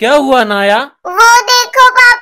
क्या हुआ नाया वो देखो पापा